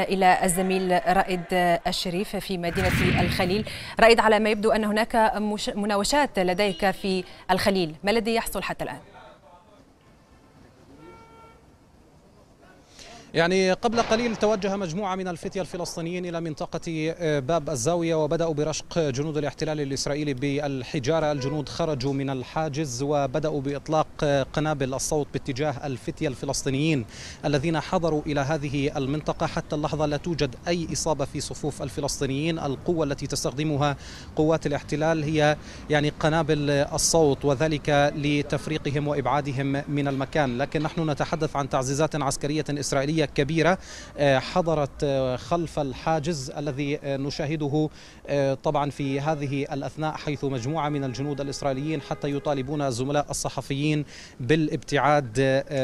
إلى الزميل رائد الشريف في مدينة الخليل رائد على ما يبدو أن هناك مناوشات لديك في الخليل ما الذي يحصل حتى الآن؟ يعني قبل قليل توجه مجموعة من الفتية الفلسطينيين إلى منطقة آه، باب الزاوية وبدأوا برشق جنود الاحتلال الإسرائيلي بالحجارة الجنود خرجوا من الحاجز وبدأوا بإطلاق آه، قنابل الصوت باتجاه الفتية الفلسطينيين الذين حضروا إلى هذه المنطقة حتى اللحظة لا توجد أي إصابة في صفوف الفلسطينيين القوة التي تستخدمها قوات الاحتلال هي يعني قنابل الصوت وذلك لتفريقهم وإبعادهم من المكان لكن نحن نتحدث عن تعزيزات عسكرية إسرائيلية كبيرة آه، حضرت آه، خلف الحاجز الذي آه، نشاهده طبعا في هذه الأثناء حيث مجموعة من الجنود الإسرائيليين حتى يطالبون الزملاء الصحفيين بالابتعاد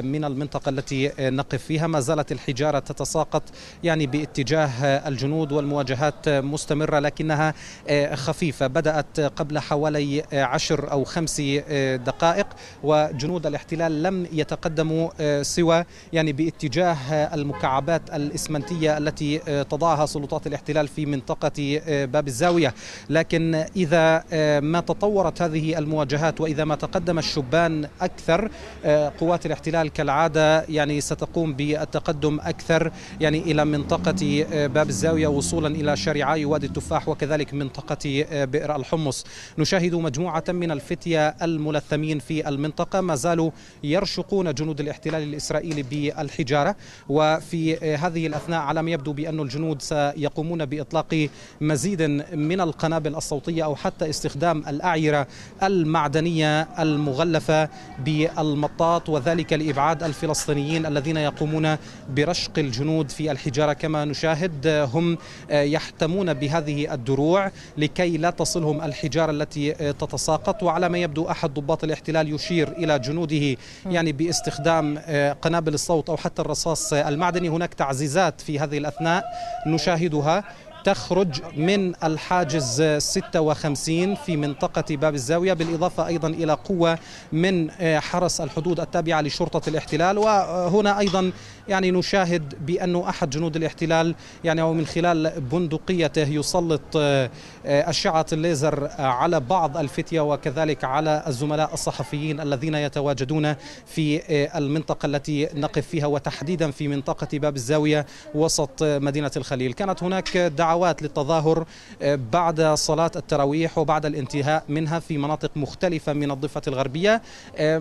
من المنطقة التي نقف فيها ما زالت الحجارة تتساقط يعني باتجاه الجنود والمواجهات مستمرة لكنها خفيفة بدأت قبل حوالي عشر أو خمس دقائق وجنود الاحتلال لم يتقدموا سوى يعني باتجاه المكعبات الإسمنتية التي آه، تضعها سلطات الاحتلال في منطقة آه، باب الزاوية لكن إذا آه، ما تطورت هذه المواجهات وإذا ما تقدم الشبان أكثر قوات الاحتلال كالعادة يعني ستقوم بالتقدم أكثر يعني إلى منطقة باب الزاوية وصولا إلى شارعي وادي التفاح وكذلك منطقة بئر الحمص نشاهد مجموعة من الفتية الملثمين في المنطقة ما زالوا يرشقون جنود الاحتلال الإسرائيلي بالحجارة و وفي آه، هذه الأثناء على ما يبدو بأن الجنود سيقومون بإطلاق مزيد من القنابل الصوتية أو حتى استخدام الأعيرة المعدنية المغلفة بالمطاط وذلك لإبعاد الفلسطينيين الذين يقومون برشق الجنود في الحجارة كما نشاهد آه، هم آه، يحتمون بهذه الدروع لكي لا تصلهم الحجارة التي تتساقط وعلى ما يبدو أحد ضباط الاحتلال يشير إلى جنوده يعني باستخدام قنابل الصوت أو حتى الرصاص المعدني هناك تعزيزات في هذه الأثناء نشاهدها تخرج من الحاجز 56 في منطقة باب الزاوية بالإضافة أيضا إلى قوة من آه، حرس الحدود التابعة لشرطة الاحتلال وهنا أيضا يعني نشاهد بأنه أحد جنود الاحتلال يعني أو من خلال بندقيته يسلط آه، أشعة الليزر على بعض الفتية وكذلك على الزملاء الصحفيين الذين يتواجدون في آه، المنطقة التي نقف فيها وتحديدا في منطقة باب الزاوية وسط مدينة الخليل كانت هناك دعوات للتظاهر آه، بعد صلاة التراويح وبعد الانتهاء منها في مناطق مختلفة من الضفة الغربية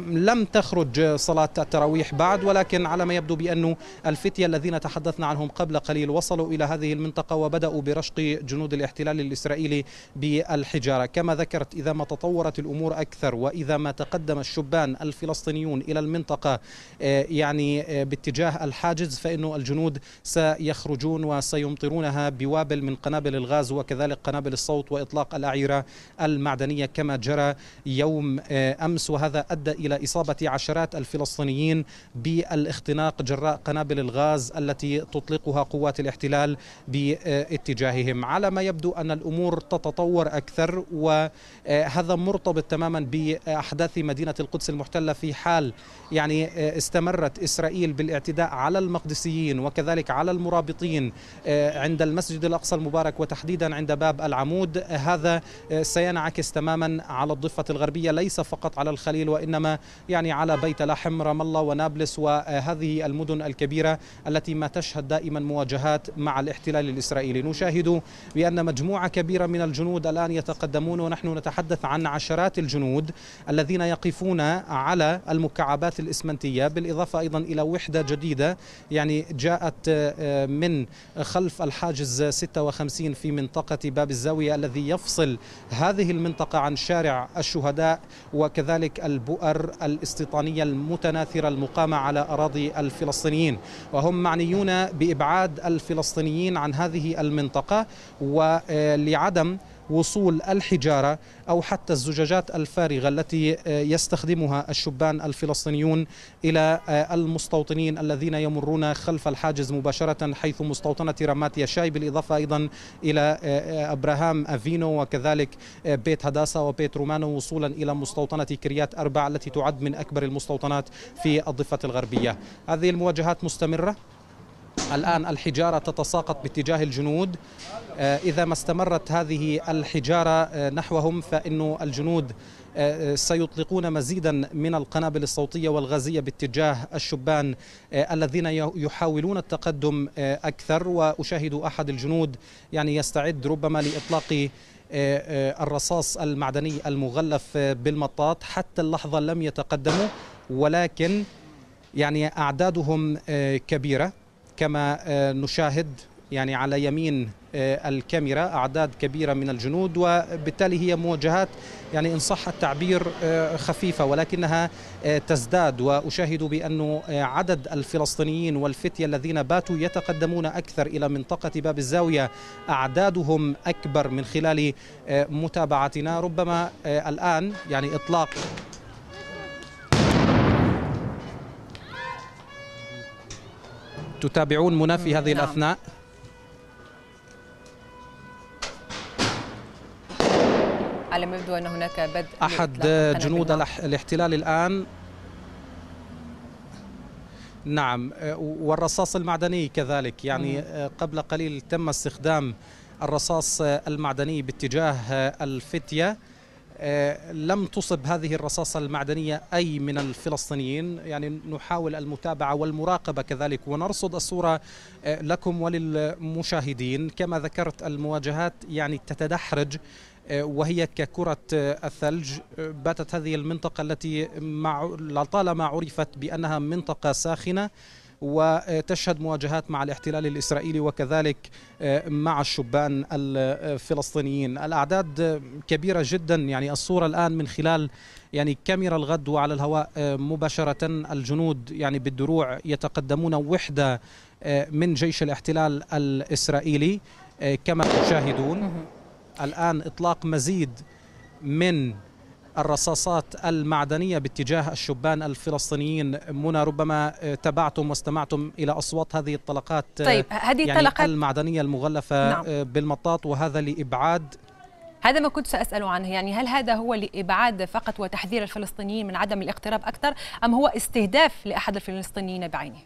لم تخرج صلاة التراويح بعد ولكن على ما يبدو بأنه الفتية الذين تحدثنا عنهم قبل قليل وصلوا إلى هذه المنطقة وبدأوا برشق جنود الاحتلال الإسرائيلي بالحجارة كما ذكرت إذا ما تطورت الأمور أكثر وإذا ما تقدم الشبان الفلسطينيون إلى المنطقة آه، يعني آه، باتجاه الحاجز فإنه الجنود سيخرجون وسيمطرونها بوابل من قنابل الغاز وكذلك قنابل الصوت وإطلاق الأعيرة المعدنية كما جرى يوم آه، أمس وهذا أدى إلى إصابة عشرات الفلسطينيين بالاختناق جراء قنابل الغاز التي تطلقها قوات الاحتلال باتجاههم على ما يبدو أن الأمور تتطور أكثر وهذا مرتبط تماما بأحداث مدينة القدس المحتلة في حال يعني استمرت إسرائيل بالاعتداء على المقدسيين وكذلك على المرابطين عند المسجد الأقصى المبارك وتحديدا عند باب العمود هذا سينعكس تماما على الضفة الغربية ليس فقط على الخليل وإنما يعني على بيت لحم رام الله ونابلس وهذه المدن الكبيرة التي ما تشهد دائما مواجهات مع الاحتلال الإسرائيلي نشاهد بأن مجموعة كبيرة من الجنود الآن يتقدمون ونحن نتحدث عن عشرات الجنود الذين يقفون على المكعبات الإسمنتية بالإضافة أيضا إلى وحدة جديدة يعني جاءت آه، من خلف الحاجز 56 في منطقة باب الزاوية الذي يفصل هذه المنطقة عن شارع الشهداء وكذلك البؤر الاستيطانية المتناثرة المقامة على أراضي الفلسطينيين الفلسطينيين وهم معنيون بإبعاد الفلسطينيين عن هذه المنطقة ولعدم آه، وصول الحجارة أو حتى الزجاجات الفارغة التي آه، يستخدمها الشبان الفلسطينيون إلى آه، المستوطنين الذين يمرون خلف الحاجز مباشرة حيث مستوطنة رمات يشاي بالإضافة أيضا إلى آه، أبراهام أفينو وكذلك بيت هداسة وبيت رومانو وصولا إلى مستوطنة كريات أربع التي تعد من أكبر المستوطنات في الضفة الغربية هذه المواجهات مستمرة الآن الحجارة تتساقط باتجاه الجنود آه، إذا ما استمرت هذه الحجارة آه، نحوهم فإن الجنود آه، سيطلقون مزيدا من القنابل الصوتية والغازية باتجاه الشبان الذين يحاولون التقدم أكثر وأشاهد أحد الجنود يعني يستعد ربما لإطلاق الرصاص المعدني المغلف بالمطاط حتى اللحظة لم يتقدموا ولكن يعني أعدادهم كبيرة كما آه، نشاهد يعني على يمين آه، الكاميرا أعداد كبيرة من الجنود وبالتالي هي مواجهات يعني إن صح التعبير آه، خفيفة ولكنها تزداد وأشاهد بأن عدد الفلسطينيين والفتية الذين باتوا يتقدمون أكثر إلى منطقة باب الزاوية أعدادهم أكبر من خلال متابعتنا ربما الآن يعني إطلاق تتابعون منى في هذه نعم. الأثناء على ما يبدو أن هناك بدء أحد جنود الاحتلال الآن نعم أه، والرصاص المعدني كذلك يعني أه، قبل قليل تم استخدام الرصاص أه، المعدني باتجاه الفتية آه، لم تصب هذه الرصاصة المعدنية أي من الفلسطينيين يعني نحاول المتابعة والمراقبة كذلك ونرصد الصورة آه، لكم وللمشاهدين كما ذكرت المواجهات يعني تتدحرج آه، وهي ككرة الثلج باتت هذه المنطقة التي مع لطالما عرفت بأنها منطقة ساخنة وتشهد مواجهات مع الاحتلال الإسرائيلي وكذلك آه، مع الشبان الفلسطينيين الأعداد كبيرة جدا يعني الصورة الآن من خلال يعني كاميرا الغد وعلى الهواء آه، مباشرة الجنود يعني بالدروع يتقدمون وحدة آه، من جيش الاحتلال الإسرائيلي كما تشاهدون الآن إطلاق مزيد من الرصاصات المعدنية باتجاه الشبان الفلسطينيين منى ربما تبعتم واستمعتم إلى أصوات هذه الطلقات آه، طيب هذه يعني الطلقات المعدنية المغلفة آه، نعم. بالمطاط وهذا لإبعاد هذا ما كنت سأسأل عنه يعني هل هذا هو لإبعاد فقط وتحذير الفلسطينيين من عدم الاقتراب أكثر أم هو استهداف لأحد الفلسطينيين بعينه؟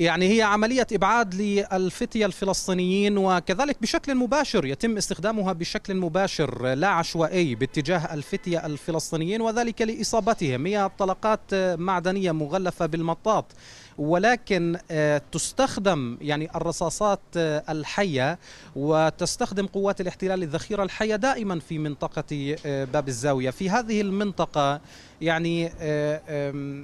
يعني هي عملية إبعاد للفتية الفلسطينيين وكذلك بشكل مباشر يتم استخدامها بشكل مباشر لا عشوائي باتجاه الفتية الفلسطينيين وذلك لإصابتهم هي طلقات معدنية مغلفة بالمطاط ولكن آه، تستخدم يعني الرصاصات آه، الحية وتستخدم قوات الاحتلال الذخيرة الحية دائما في منطقة آه، باب الزاوية في هذه المنطقة يعني آه،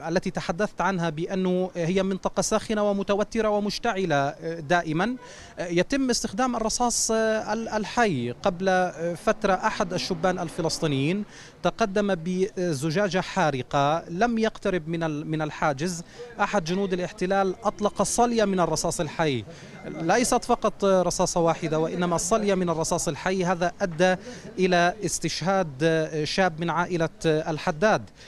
التي تحدثت عنها بأنه هي منطقة ساخنة ومتوترة ومشتعلة آه، دائما آه، يتم استخدام الرصاص الحي قبل فترة أحد الشبان الفلسطينيين تقدم بزجاجة حارقة لم يقترب من من الحاجز أحد جنود الاحتلال أطلق صلية من الرصاص الحي ليست فقط رصاصة واحدة وإنما صلية من الرصاص الحي هذا أدى إلى استشهاد شاب من عائلة الحداد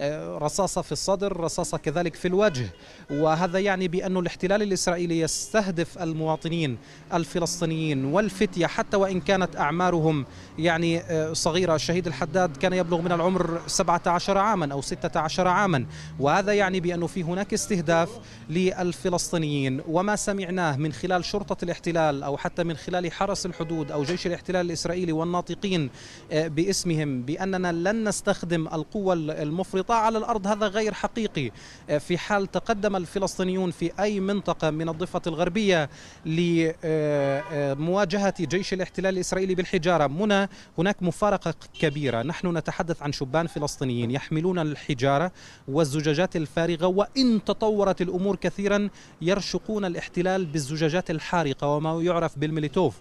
آه، رصاصة في الصدر رصاصة كذلك في الوجه وهذا يعني بأن الاحتلال الإسرائيلي يستهدف المواطنين الفلسطينيين والفتية حتى وإن كانت أعمارهم يعني آه، صغيرة الشهيد الحداد كان يبلغ من العمر 17 عاما أو 16 عاما وهذا يعني بأنه في هناك استهداف للفلسطينيين وما سمعناه من خلال شرطة الاحتلال أو حتى من خلال حرس الحدود أو جيش الاحتلال الإسرائيلي والناطقين آه، باسمهم بأننا لن نستخدم القوة المفرطة على الأرض هذا غير حقيقي آه، في حال تقدم الفلسطينيون في أي منطقة من الضفة الغربية لمواجهة آه، آه، جيش الاحتلال الإسرائيلي بالحجارة هنا هناك مفارقة كبيرة نحن نتحدث عن شبان فلسطينيين يحملون الحجارة والزجاجات الفارغة وإن تطورت الأمور كثيرا يرشقون الاحتلال بالزجاجات الحارقة وما يعرف بالميليتوف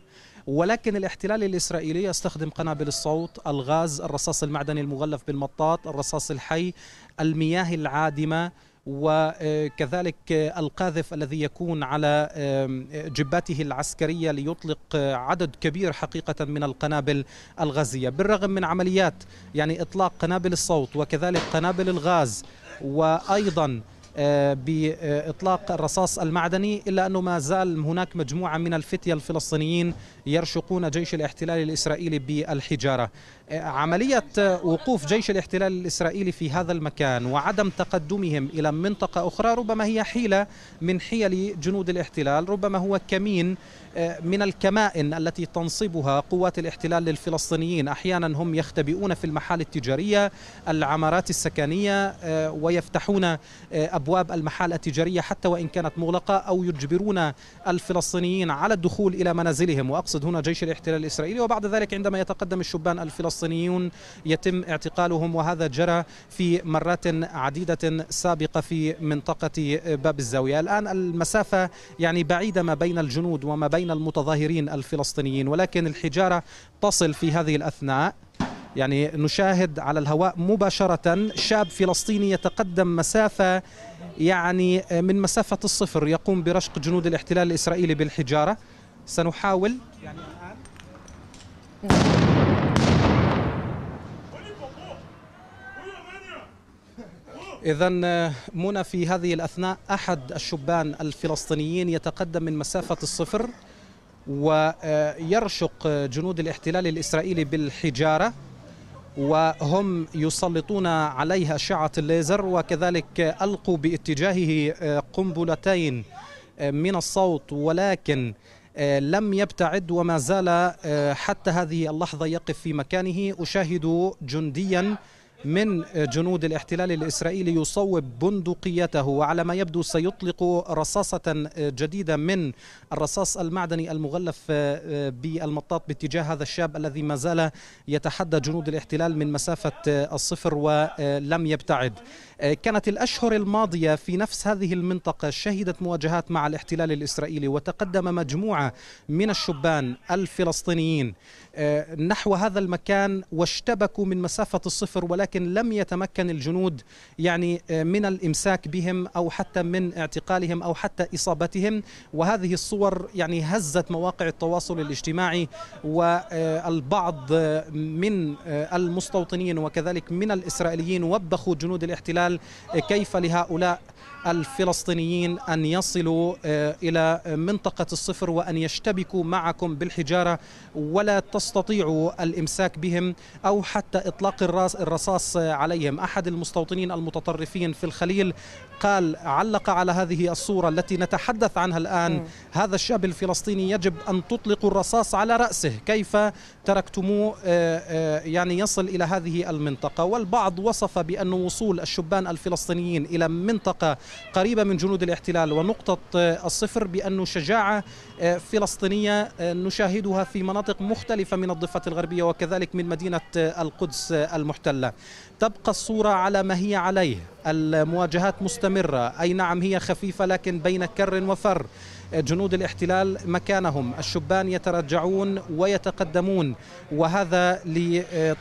ولكن الاحتلال الإسرائيلي يستخدم قنابل الصوت الغاز الرصاص المعدني المغلف بالمطاط الرصاص الحي المياه العادمة وكذلك القاذف الذي يكون على جباته العسكريه ليطلق عدد كبير حقيقه من القنابل الغازيه، بالرغم من عمليات يعني اطلاق قنابل الصوت وكذلك قنابل الغاز وايضا آه، باطلاق الرصاص المعدني إلا أنه ما زال هناك مجموعة من الفتية الفلسطينيين يرشقون جيش الاحتلال الإسرائيلي بالحجارة عملية وقوف جيش الاحتلال الإسرائيلي في هذا المكان وعدم تقدمهم إلى منطقة أخرى ربما هي حيلة من حيل جنود الاحتلال ربما هو كمين آه، من الكمائن التي تنصبها قوات الاحتلال للفلسطينيين أحيانا هم يختبئون في المحال التجارية العمارات السكنية آه، ويفتحون آه، أبواب المحال التجارية حتى وإن كانت مغلقة أو يجبرون الفلسطينيين على الدخول إلى منازلهم وأقصد هنا جيش الاحتلال الإسرائيلي وبعد ذلك عندما يتقدم الشبان الفلسطينيين الصينيون يتم اعتقالهم وهذا جرى في مرات عديدة سابقة في منطقة باب الزاوية الآن المسافة يعني بعيدة ما بين الجنود وما بين المتظاهرين الفلسطينيين ولكن الحجارة تصل في هذه الأثناء يعني نشاهد على الهواء مباشرة شاب فلسطيني يتقدم مسافة يعني من مسافة الصفر يقوم برشق جنود الاحتلال الإسرائيلي بالحجارة سنحاول يعني الآن إذا آه، منى في هذه الأثناء أحد الشبان الفلسطينيين يتقدم من مسافة الصفر ويرشق آه، آه، جنود الاحتلال الإسرائيلي بالحجارة وهم يسلطون عليها أشعة الليزر وكذلك ألقوا باتجاهه قنبلتين من الصوت ولكن لم يبتعد وما زال حتى هذه اللحظة يقف في مكانه أشاهد جندياً من جنود الاحتلال الإسرائيلي يصوب بندقيته وعلى ما يبدو سيطلق رصاصة جديدة من الرصاص المعدني المغلف بالمطاط باتجاه هذا الشاب الذي ما زال يتحدى جنود الاحتلال من مسافة الصفر ولم يبتعد آه، كانت الأشهر الماضية في نفس هذه المنطقة شهدت مواجهات مع الاحتلال الإسرائيلي وتقدم مجموعة من الشبان الفلسطينيين آه، نحو هذا المكان واشتبكوا من مسافة الصفر ولكن لم يتمكن الجنود يعني آه، من الإمساك بهم أو حتى من اعتقالهم أو حتى إصابتهم وهذه الصور يعني هزت مواقع التواصل الاجتماعي والبعض من المستوطنين وكذلك من الإسرائيليين وبخوا جنود الاحتلال كيف لهؤلاء الفلسطينيين أن يصلوا آه، إلى منطقة الصفر وأن يشتبكوا معكم بالحجارة ولا تستطيعوا الإمساك بهم أو حتى إطلاق الراس الرصاص عليهم أحد المستوطنين المتطرفين في الخليل قال علق على هذه الصورة التي نتحدث عنها الآن م. هذا الشاب الفلسطيني يجب أن تطلقوا الرصاص على رأسه كيف تركتموه آه، آه، يعني يصل إلى هذه المنطقة والبعض وصف بأن وصول الشبان الفلسطينيين إلى منطقة قريبة من جنود الاحتلال ونقطة الصفر بأن شجاعة فلسطينية نشاهدها في مناطق مختلفة من الضفة الغربية وكذلك من مدينة القدس المحتلة تبقى الصورة على ما هي عليه المواجهات مستمرة أي نعم هي خفيفة لكن بين كر وفر جنود الاحتلال مكانهم الشبان يتراجعون ويتقدمون وهذا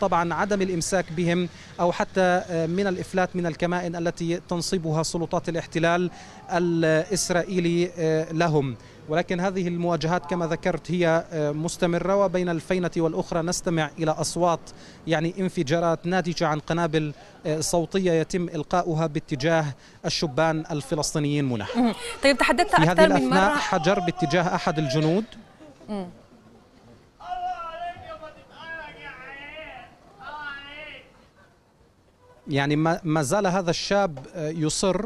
طبعا عدم الإمساك بهم أو حتى من الإفلات من الكمائن التي تنصبها سلطات الاحتلال الإسرائيلي لهم ولكن هذه المواجهات كما ذكرت هي آه، مستمرة وبين الفينة والأخرى نستمع إلى أصوات يعني انفجارات ناتجة عن قنابل آه، صوتية يتم إلقاؤها باتجاه الشبان الفلسطينيين منح طيب تحدثت أكثر من مرة في هذه الأثناء حجر باتجاه أحد الجنود يعني ما زال هذا الشاب آه، يصر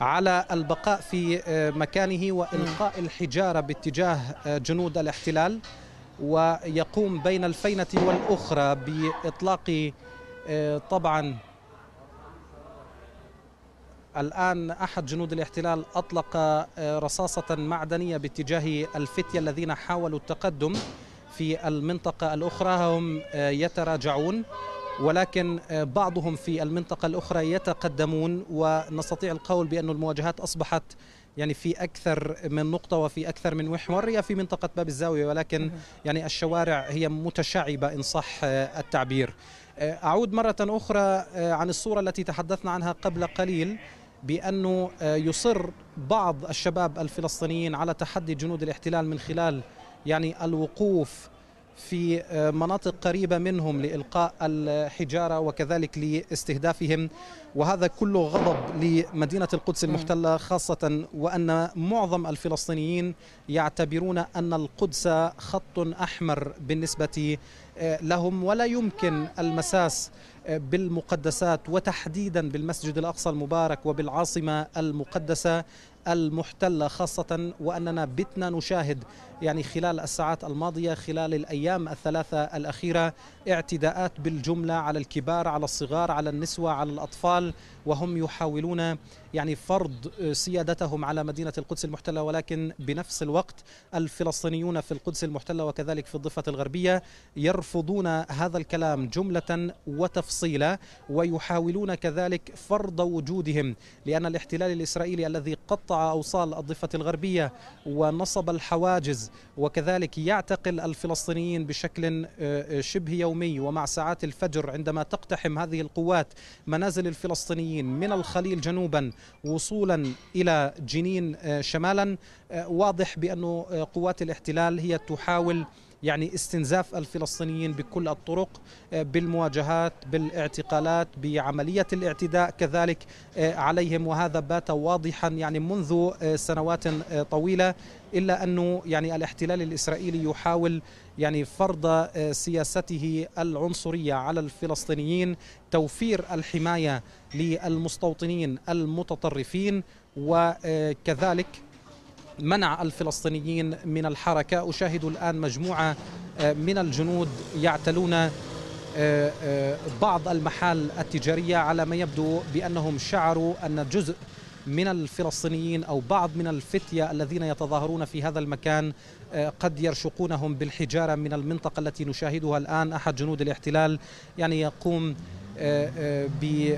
على البقاء في آه، مكانه والقاء الحجاره باتجاه آه، جنود الاحتلال ويقوم بين الفينه والاخرى باطلاق آه، طبعا الآن أحد جنود الاحتلال أطلق رصاصة معدنية باتجاه الفتية الذين حاولوا التقدم في المنطقة الأخرى هم يتراجعون ولكن آه، بعضهم في المنطقة الأخرى يتقدمون ونستطيع القول بأن المواجهات أصبحت يعني في اكثر من نقطه وفي اكثر من محور هي في منطقه باب الزاويه ولكن يعني الشوارع هي متشعبه ان صح آه، التعبير آه، اعود مره اخرى عن الصوره التي تحدثنا عنها قبل قليل بانه يصر بعض الشباب الفلسطينيين على تحدي جنود الاحتلال من خلال يعني الوقوف في آه، مناطق قريبة منهم لإلقاء الحجارة وكذلك لاستهدافهم وهذا كله غضب لمدينة القدس المحتلة خاصة وأن معظم الفلسطينيين يعتبرون أن القدس خط أحمر بالنسبة آه، لهم ولا يمكن المساس آه، بالمقدسات وتحديدا بالمسجد الأقصى المبارك وبالعاصمة المقدسة المحتلة خاصة وأننا بتنا نشاهد يعني خلال الساعات الماضية خلال الأيام الثلاثة الأخيرة اعتداءات بالجملة على الكبار على الصغار على النسوة على الأطفال وهم يحاولون يعني فرض سيادتهم على مدينة القدس المحتلة ولكن بنفس الوقت الفلسطينيون في القدس المحتلة وكذلك في الضفة الغربية يرفضون هذا الكلام جملة وتفصيلا ويحاولون كذلك فرض وجودهم لأن الاحتلال الإسرائيلي الذي قطع قطع أوصال الضفة الغربية ونصب الحواجز وكذلك يعتقل الفلسطينيين بشكل آه، آه، شبه يومي ومع ساعات الفجر عندما تقتحم هذه القوات منازل الفلسطينيين من الخليل جنوبا وصولا إلى جنين آه، شمالا واضح بأن قوات الاحتلال هي تحاول يعني استنزاف الفلسطينيين بكل الطرق آه، بالمواجهات بالاعتقالات بعملية الاعتداء كذلك آه، عليهم وهذا بات واضحا يعني منذ آه، سنوات طويلة إلا أنه يعني الاحتلال الإسرائيلي يحاول يعني فرض سياسته العنصرية على الفلسطينيين توفير الحماية للمستوطنين المتطرفين وكذلك منع الفلسطينيين من الحركة أشاهد الآن مجموعة آه، من الجنود يعتلون آه، آه، بعض المحال التجارية على ما يبدو بأنهم شعروا أن جزء من الفلسطينيين أو بعض من الفتية الذين يتظاهرون في هذا المكان قد يرشقونهم بالحجارة من المنطقة التي نشاهدها الآن أحد جنود الاحتلال يعني يقوم ب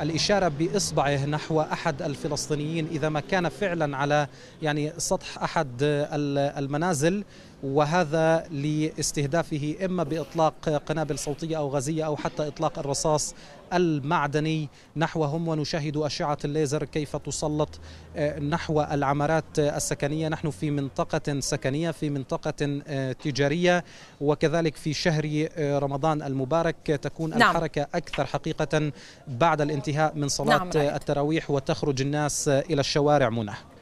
الإشارة بإصبعه نحو أحد الفلسطينيين إذا ما كان فعلا على يعني سطح أحد المنازل وهذا لاستهدافه إما بإطلاق قنابل صوتية أو غازية أو حتى إطلاق الرصاص المعدني نحوهم ونشاهد أشعة الليزر كيف تسلط آه، نحو العمارات السكنية نحن في منطقة سكنية في منطقة آه، تجارية وكذلك في شهر آه، رمضان المبارك تكون نعم. الحركة أكثر حقيقة بعد الانتهاء وقتها من صلاة نعم التراويح وتخرج الناس إلى الشوارع منى